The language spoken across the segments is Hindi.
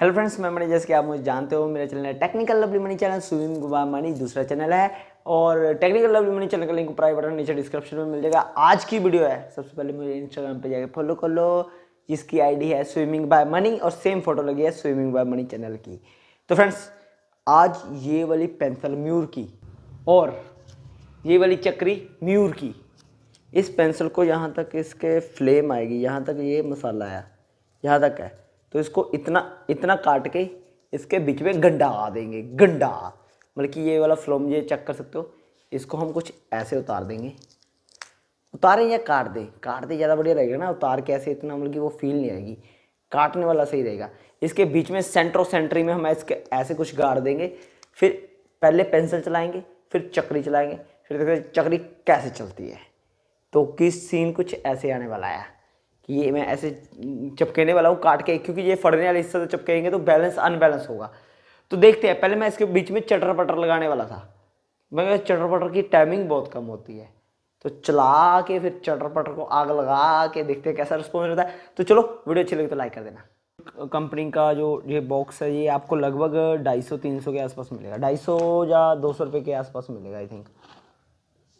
हेलो फ्रेंड्स मैं मनी जैसे कि आप मुझे जानते हो मेरा चैनल है टेक्निकल लवली मनी चैनल सुविम गुबा मनी दूसरा चैनल है और टेक्निकल लवली मनी चैनल का लिंक प्राइवेट बटन नीचे डिस्क्रिप्शन में मिल जाएगा आज की वीडियो है सबसे पहले मुझे इंस्टाग्राम पे जाकर फॉलो कर लो जिसकी आईडी है स्विमिंग बाय मनी और सेम फोटो लगी है स्विमिंग बाय मनी चैनल की तो फ्रेंड्स आज ये वाली पेंसिल म्यूर की और ये वाली चक्री म्यूर की इस पेंसिल को यहाँ तक इसके फ्लेम आएगी यहाँ तक ये मसाला आया यहाँ तक है तो इसको इतना इतना काट के इसके बीच में गंडा आ देंगे गंडा मतलब कि ये वाला फ्लोम ये चेक कर सकते हो इसको हम कुछ ऐसे उतार देंगे उतारें या काट दें काट दें ज़्यादा बढ़िया रहेगा ना उतार के ऐसे इतना मतलब कि वो फील नहीं आएगी काटने वाला सही रहेगा इसके बीच में सेंट्रो सेंट्री में हम इसके ऐसे कुछ गाड़ देंगे फिर पहले पेंसिल चलाएंगे फिर चक्री चलाएंगे फिर देखते चक्री कैसे चलती है तो किस सीन कुछ ऐसे आने वाला है कि ये मैं ऐसे चपकेने वाला हूँ काट के क्योंकि ये फड़ने वाले हिस्से से चपकेंगे तो बैलेंस अनबैलेंस होगा तो देखते हैं पहले मैं इसके बीच में चटर पटर लगाने वाला था मगर चटर पटर की टाइमिंग बहुत कम होती है तो चला के फिर चटर पटर को आग लगा के देखते हैं कैसा रिस्पॉन्स रहता है तो चलो वीडियो अच्छी लगी तो लाइक कर देना कंपनी का जो ये बॉक्स है ये आपको लगभग ढाई सौ तीन सौ के आसपास मिलेगा ढाई सौ या दो सौ रुपये के आसपास मिलेगा आई थिंक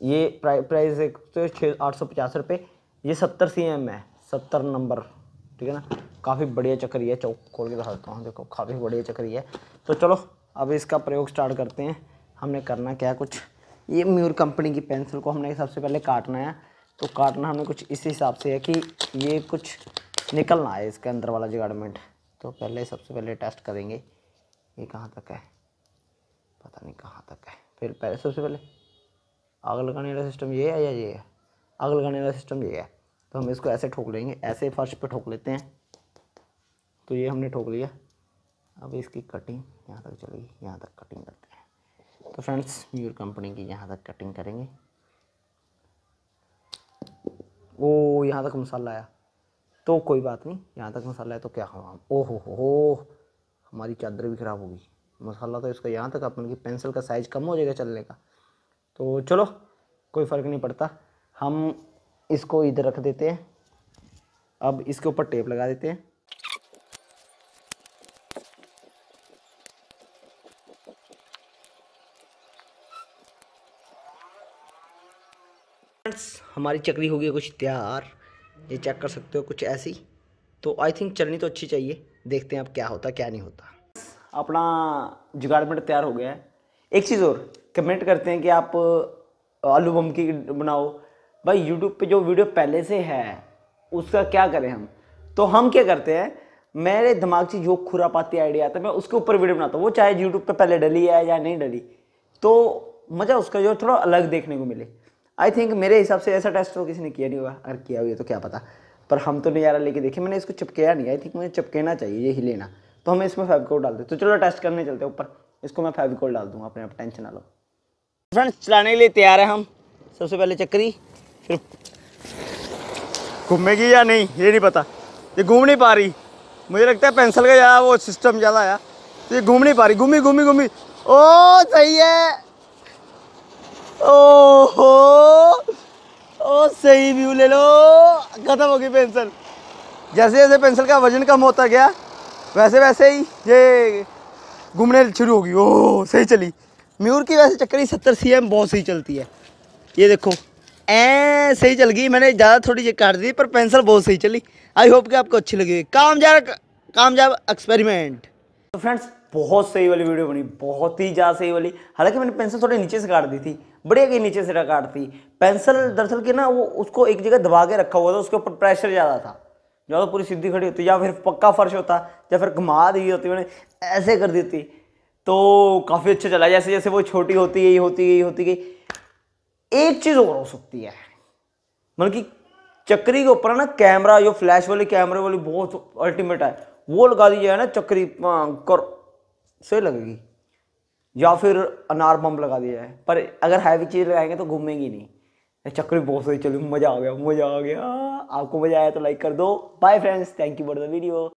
ये प्राइस एक तो छः आठ सौ पचास रुपये ये सत्तर सी एम है सत्तर नंबर ठीक है ना काफ़ी बढ़िया चक्री है चौक खोल के दिखाता हूँ देखो काफ़ी बढ़िया चक्री है तो चलो अब इसका प्रयोग स्टार्ट करते हैं हमने करना क्या कुछ ये म्यूर कंपनी की पेंसिल को हमने सबसे पहले काटना है तो काटना हमें कुछ इस हिसाब से है कि ये कुछ निकलना है इसके अंदर वाला जिगार्डमेंट तो पहले सबसे पहले टेस्ट करेंगे ये कहाँ तक है पता नहीं कहाँ तक है फिर पहले सबसे पहले आग लगाने वाला सिस्टम ये है या ये है आग लगाने वाला सिस्टम ये है तो हम इसको ऐसे ठोक लेंगे ऐसे फर्श पे ठोक लेते हैं तो ये हमने ठोक लिया अब इसकी कटिंग यहाँ तक चलेगी यहाँ तक कटिंग करते हैं तो फ्रेंड्स म्यूर कंपनी की यहाँ तक कटिंग करेंगे ओ यहाँ तक मसाला आया तो कोई बात नहीं यहाँ तक मसाला आया तो क्या खाऊँ हम ओ हो हमारी चादर भी ख़राब होगी मसाला तो इसका यहाँ तक अपन की पेंसिल का साइज़ कम हो जाएगा चलने का तो चलो कोई फ़र्क नहीं पड़ता हम इसको इधर रख देते हैं अब इसके ऊपर टेप लगा देते हैं हमारी चकरी हो गई कुछ तैयार ये चेक कर सकते हो कुछ ऐसी तो आई थिंक चलनी तो अच्छी चाहिए देखते हैं अब क्या होता क्या नहीं होता अपना जुगाड़मेंट तैयार हो गया है एक चीज़ और कमेंट करते हैं कि आप आलू बम की बनाओ भाई यूट्यूब पे जो वीडियो पहले से है उसका क्या करें हम तो हम क्या करते हैं मेरे दिमाग से जो खुरापाती आइडिया आता है मैं उसके ऊपर वीडियो बनाता हूँ वो चाहे यूट्यूब पे पहले डली है या नहीं डली तो मज़ा उसका जो थोड़ा अलग देखने को मिले आई थिंक मेरे हिसाब से ऐसा टेस्ट तो किसी ने किया नहीं होगा अगर किया हुआ तो क्या पता पर हम तो नहीं लेके देखे मैंने इसको चिपकाया नहीं आई थिंक मुझे चिपकेना चाहिए यही लेना तो हमें इसमें फेविकोल डाल दे तो चलो टेस्ट करने चलते हैं ऊपर इसको मैं फेविकोल डाल दूँगा अपने आप टेंशन ना लो फ्रेंड्स चलाने के लिए तैयार है हम सबसे पहले चक्री फिर घूमेगी या नहीं ये नहीं पता ये घूम नहीं पा रही मुझे लगता है पेंसिल का ज़्यादा वो सिस्टम ज़्यादा आया तो ये घूम नहीं पा रही घूमी घूमी घूमी ओ सही है ओ हो ओ सही व्यू ले लो खत्म होगी पेंसिल जैसे जैसे पेंसिल का वजन कम होता गया वैसे वैसे ही ये घूमने शुरू होगी ओह सही चली म्यूर की वैसे चक्कर ही सत्तर सी एम बहुत सही चलती है ये देखो ए सही चल गई मैंने ज़्यादा थोड़ी जी काट दी पर पेंसिल बहुत सही चली आई होप कि आपको अच्छी लगी कामयाब कामयाब एक्सपेरिमेंट तो फ्रेंड्स बहुत सही वाली वीडियो बनी बहुत ही ज़्यादा सही वाली हालांकि मैंने पेंसिल थोड़ी नीचे से काट दी थी बढ़िया कहीं नीचे से काट थी पेंसिल दरअसल के ना वो उसको एक जगह दबा के रखा हुआ था उसके ऊपर प्रेशर ज़्यादा था या तो पूरी सीधी खड़ी होती या फिर पक्का फर्श होता या फिर घुमा दी होती मैंने ऐसे कर देती तो काफ़ी अच्छा चला जैसे जैसे वो छोटी होती गई होती गई होती गई एक चीज़ और हो सकती है मतलब कि चक्री के ऊपर ना कैमरा जो फ्लैश वाली कैमरे वाली बहुत अल्टीमेट है वो लगा दी जाए ना चक्री कर सही लगेगी या फिर अनार बम लगा दिया जाए पर अगर हैवी चीज़ लगाएंगे तो घूमेंगी नहीं चक्री बहुत सही चलो मज़ा आ गया मज़ा आ गया आपको मज़ा आया तो लाइक कर दो bye friends thank you for the video